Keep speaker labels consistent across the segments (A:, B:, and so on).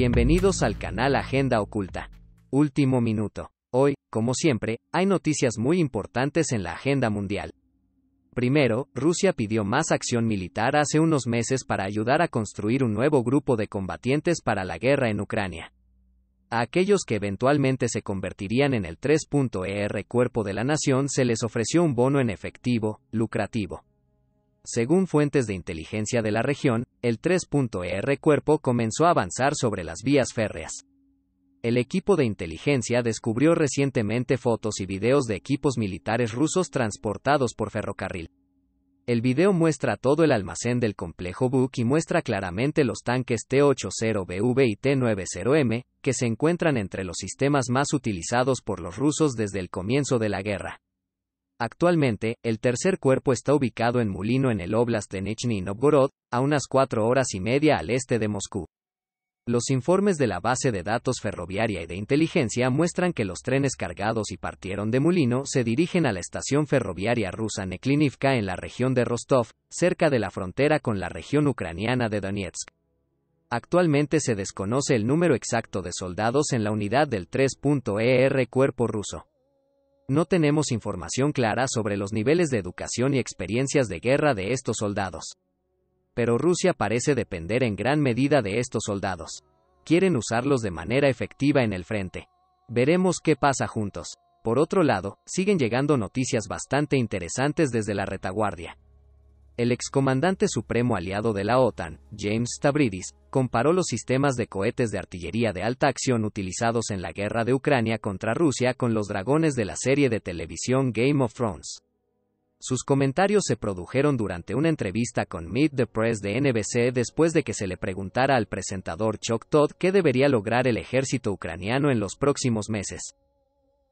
A: Bienvenidos al canal Agenda Oculta. Último minuto. Hoy, como siempre, hay noticias muy importantes en la agenda mundial. Primero, Rusia pidió más acción militar hace unos meses para ayudar a construir un nuevo grupo de combatientes para la guerra en Ucrania. A aquellos que eventualmente se convertirían en el 3.ER e Cuerpo de la Nación se les ofreció un bono en efectivo, lucrativo. Según fuentes de inteligencia de la región, el 3.ER cuerpo comenzó a avanzar sobre las vías férreas. El equipo de inteligencia descubrió recientemente fotos y videos de equipos militares rusos transportados por ferrocarril. El video muestra todo el almacén del complejo Buk y muestra claramente los tanques T-80BV y T-90M, que se encuentran entre los sistemas más utilizados por los rusos desde el comienzo de la guerra. Actualmente, el tercer cuerpo está ubicado en Mulino en el Oblast de Nizhny Novgorod, a unas cuatro horas y media al este de Moscú. Los informes de la base de datos ferroviaria y de inteligencia muestran que los trenes cargados y partieron de Mulino se dirigen a la estación ferroviaria rusa Neklinivka en la región de Rostov, cerca de la frontera con la región ucraniana de Donetsk. Actualmente se desconoce el número exacto de soldados en la unidad del 3.ER e Cuerpo Ruso. No tenemos información clara sobre los niveles de educación y experiencias de guerra de estos soldados. Pero Rusia parece depender en gran medida de estos soldados. Quieren usarlos de manera efectiva en el frente. Veremos qué pasa juntos. Por otro lado, siguen llegando noticias bastante interesantes desde la retaguardia. El excomandante supremo aliado de la OTAN, James Stavridis, comparó los sistemas de cohetes de artillería de alta acción utilizados en la guerra de Ucrania contra Rusia con los dragones de la serie de televisión Game of Thrones. Sus comentarios se produjeron durante una entrevista con Meet the Press de NBC después de que se le preguntara al presentador Chuck Todd qué debería lograr el ejército ucraniano en los próximos meses.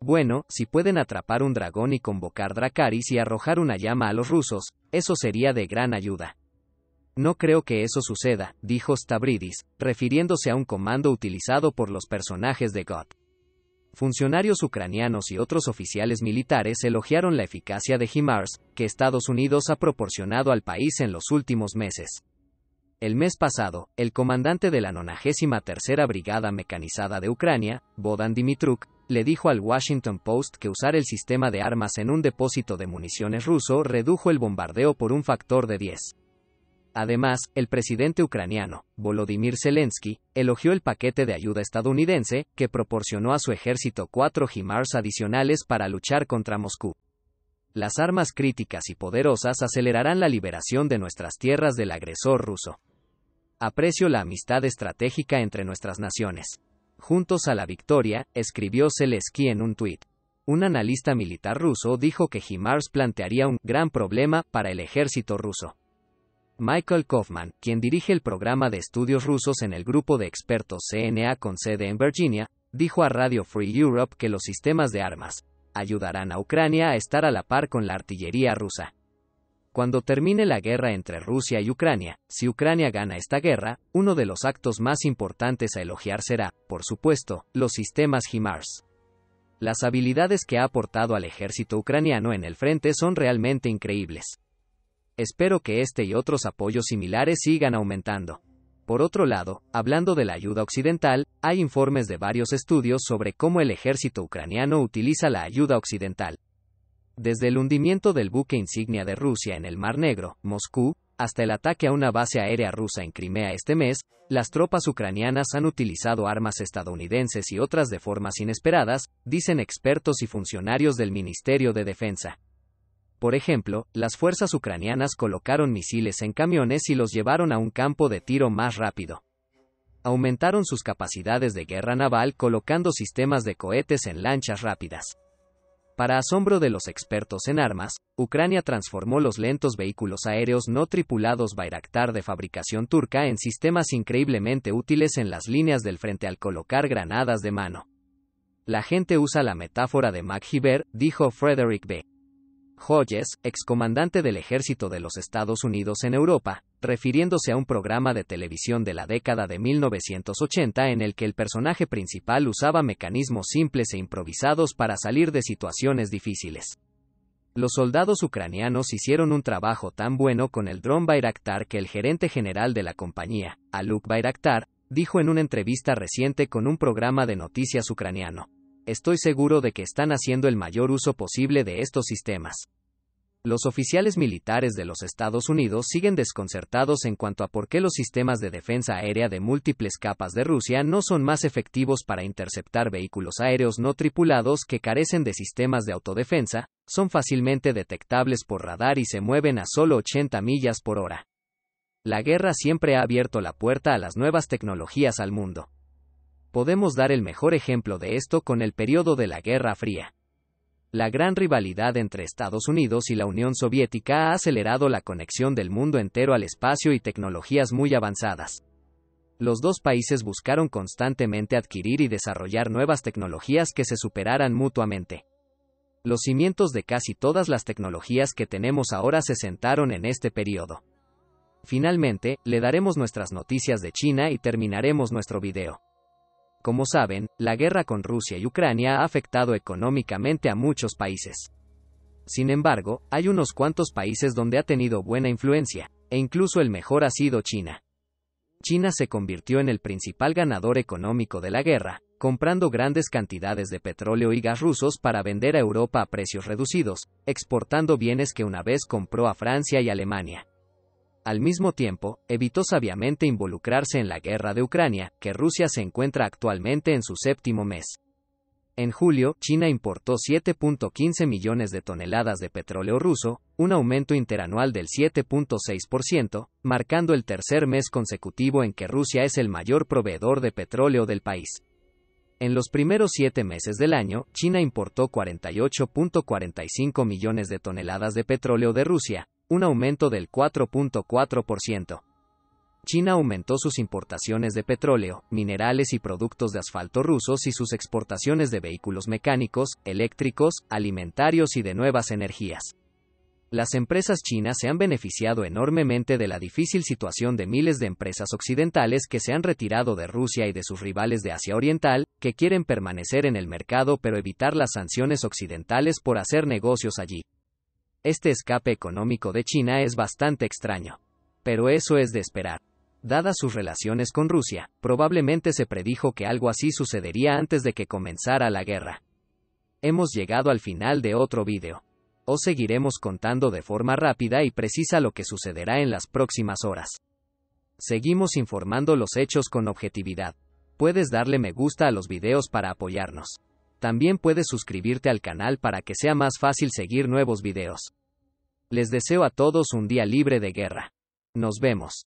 A: Bueno, si pueden atrapar un dragón y convocar dracaris y arrojar una llama a los rusos, eso sería de gran ayuda. No creo que eso suceda, dijo Stavridis, refiriéndose a un comando utilizado por los personajes de God. Funcionarios ucranianos y otros oficiales militares elogiaron la eficacia de HIMARS, que Estados Unidos ha proporcionado al país en los últimos meses. El mes pasado, el comandante de la 93 Brigada Mecanizada de Ucrania, Bodan Dimitruk, le dijo al Washington Post que usar el sistema de armas en un depósito de municiones ruso redujo el bombardeo por un factor de 10. Además, el presidente ucraniano, Volodymyr Zelensky, elogió el paquete de ayuda estadounidense, que proporcionó a su ejército cuatro HIMARS adicionales para luchar contra Moscú. Las armas críticas y poderosas acelerarán la liberación de nuestras tierras del agresor ruso. Aprecio la amistad estratégica entre nuestras naciones. Juntos a la victoria, escribió Zelensky en un tuit. Un analista militar ruso dijo que HIMARS plantearía un gran problema para el ejército ruso. Michael Kaufman, quien dirige el programa de estudios rusos en el grupo de expertos CNA con sede en Virginia, dijo a Radio Free Europe que los sistemas de armas ayudarán a Ucrania a estar a la par con la artillería rusa. Cuando termine la guerra entre Rusia y Ucrania, si Ucrania gana esta guerra, uno de los actos más importantes a elogiar será, por supuesto, los sistemas HIMARS. Las habilidades que ha aportado al ejército ucraniano en el frente son realmente increíbles. Espero que este y otros apoyos similares sigan aumentando. Por otro lado, hablando de la ayuda occidental, hay informes de varios estudios sobre cómo el ejército ucraniano utiliza la ayuda occidental desde el hundimiento del buque insignia de Rusia en el Mar Negro, Moscú, hasta el ataque a una base aérea rusa en Crimea este mes, las tropas ucranianas han utilizado armas estadounidenses y otras de formas inesperadas, dicen expertos y funcionarios del Ministerio de Defensa. Por ejemplo, las fuerzas ucranianas colocaron misiles en camiones y los llevaron a un campo de tiro más rápido. Aumentaron sus capacidades de guerra naval colocando sistemas de cohetes en lanchas rápidas. Para asombro de los expertos en armas, Ucrania transformó los lentos vehículos aéreos no tripulados Bayraktar de fabricación turca en sistemas increíblemente útiles en las líneas del frente al colocar granadas de mano. La gente usa la metáfora de MacGyver, dijo Frederick B. Hodges, excomandante del ejército de los Estados Unidos en Europa, refiriéndose a un programa de televisión de la década de 1980 en el que el personaje principal usaba mecanismos simples e improvisados para salir de situaciones difíciles. Los soldados ucranianos hicieron un trabajo tan bueno con el dron Bayraktar que el gerente general de la compañía, Aluk Bayraktar, dijo en una entrevista reciente con un programa de noticias ucraniano. Estoy seguro de que están haciendo el mayor uso posible de estos sistemas. Los oficiales militares de los Estados Unidos siguen desconcertados en cuanto a por qué los sistemas de defensa aérea de múltiples capas de Rusia no son más efectivos para interceptar vehículos aéreos no tripulados que carecen de sistemas de autodefensa, son fácilmente detectables por radar y se mueven a solo 80 millas por hora. La guerra siempre ha abierto la puerta a las nuevas tecnologías al mundo. Podemos dar el mejor ejemplo de esto con el periodo de la Guerra Fría. La gran rivalidad entre Estados Unidos y la Unión Soviética ha acelerado la conexión del mundo entero al espacio y tecnologías muy avanzadas. Los dos países buscaron constantemente adquirir y desarrollar nuevas tecnologías que se superaran mutuamente. Los cimientos de casi todas las tecnologías que tenemos ahora se sentaron en este periodo. Finalmente, le daremos nuestras noticias de China y terminaremos nuestro video. Como saben, la guerra con Rusia y Ucrania ha afectado económicamente a muchos países. Sin embargo, hay unos cuantos países donde ha tenido buena influencia, e incluso el mejor ha sido China. China se convirtió en el principal ganador económico de la guerra, comprando grandes cantidades de petróleo y gas rusos para vender a Europa a precios reducidos, exportando bienes que una vez compró a Francia y Alemania. Al mismo tiempo, evitó sabiamente involucrarse en la guerra de Ucrania, que Rusia se encuentra actualmente en su séptimo mes. En julio, China importó 7.15 millones de toneladas de petróleo ruso, un aumento interanual del 7.6%, marcando el tercer mes consecutivo en que Rusia es el mayor proveedor de petróleo del país. En los primeros siete meses del año, China importó 48.45 millones de toneladas de petróleo de Rusia, un aumento del 4.4%. China aumentó sus importaciones de petróleo, minerales y productos de asfalto rusos y sus exportaciones de vehículos mecánicos, eléctricos, alimentarios y de nuevas energías. Las empresas chinas se han beneficiado enormemente de la difícil situación de miles de empresas occidentales que se han retirado de Rusia y de sus rivales de Asia Oriental, que quieren permanecer en el mercado pero evitar las sanciones occidentales por hacer negocios allí. Este escape económico de China es bastante extraño. Pero eso es de esperar. Dadas sus relaciones con Rusia, probablemente se predijo que algo así sucedería antes de que comenzara la guerra. Hemos llegado al final de otro vídeo. Os seguiremos contando de forma rápida y precisa lo que sucederá en las próximas horas. Seguimos informando los hechos con objetividad. Puedes darle me gusta a los videos para apoyarnos. También puedes suscribirte al canal para que sea más fácil seguir nuevos videos. Les deseo a todos un día libre de guerra. Nos vemos.